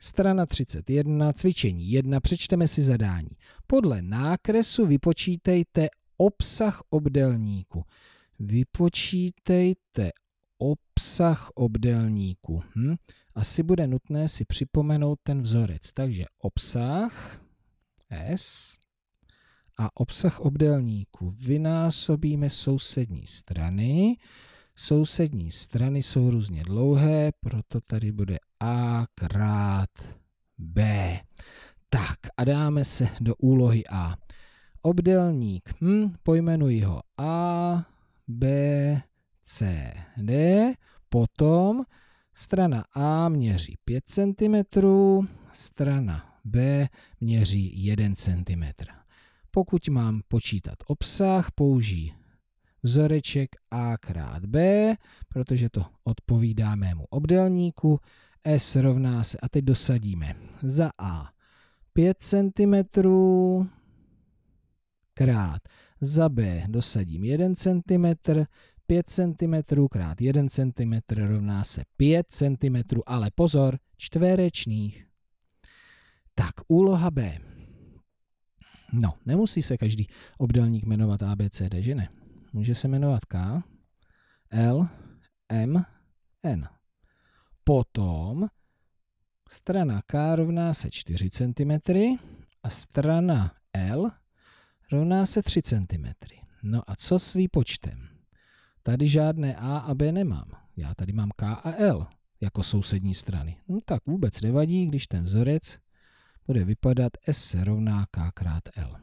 Strana 31, cvičení 1, přečteme si zadání. Podle nákresu vypočítejte obsah obdelníku. Vypočítejte obsah obdelníku. Hm? Asi bude nutné si připomenout ten vzorec. Takže obsah S a obsah obdelníku vynásobíme sousední strany. Sousední strany jsou různě dlouhé, proto tady bude a krát B. Tak a dáme se do úlohy A. Obdelník, hm, pojmenuji ho A, B, C, D, potom strana A měří 5 cm, strana B měří 1 cm. Pokud mám počítat obsah, použij vzoreček A krát B, protože to odpovídá mému obdelníku. S rovná se, a teď dosadíme, za A 5 cm krát, za B dosadím 1 cm, 5 cm krát 1 cm rovná se 5 cm, ale pozor, čtverečných. Tak, úloha B. No, nemusí se každý obdélník jmenovat ABCD, že ne? Může se jmenovat K, L, Potom strana K rovná se 4 cm a strana L rovná se 3 cm. No a co s výpočtem? Tady žádné A a B nemám. Já tady mám K a L jako sousední strany. No tak vůbec nevadí, když ten vzorec bude vypadat S se rovná K krát L.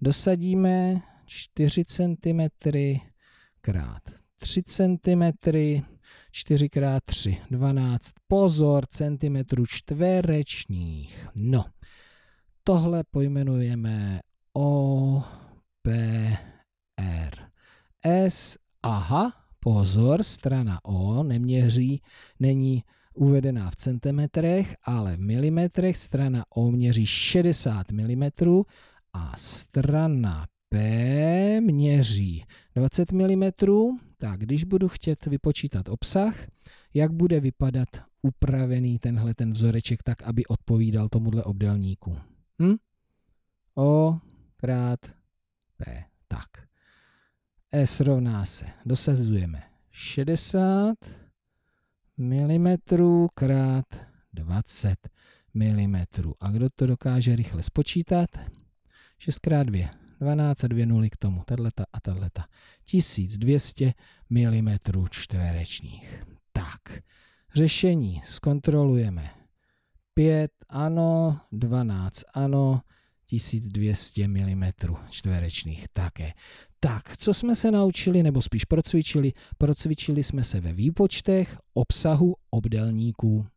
Dosadíme 4 cm krát 3 cm 4x3, 12. Pozor, centimetrů čtverečních. No, tohle pojmenujeme O, P, R, S, aha, pozor, strana O neměří, není uvedená v centimetrech, ale v milimetrech. Strana O měří 60 mm a strana P měří 20 mm, tak když budu chtět vypočítat obsah, jak bude vypadat upravený tenhle ten vzoreček tak, aby odpovídal tomuhle obdelníku. Hm? O krát P. Tak. S rovná se, dosazujeme 60 mm krát 20 mm. A kdo to dokáže rychle spočítat? 6 krát 2 1202 nuly k tomu, tato a tato. 1200 mm čtverečních. Tak, řešení zkontrolujeme. 5 ano, 12 ano, 1200 mm čtverečných také. Tak, co jsme se naučili, nebo spíš procvičili? Procvičili jsme se ve výpočtech obsahu obdelníků.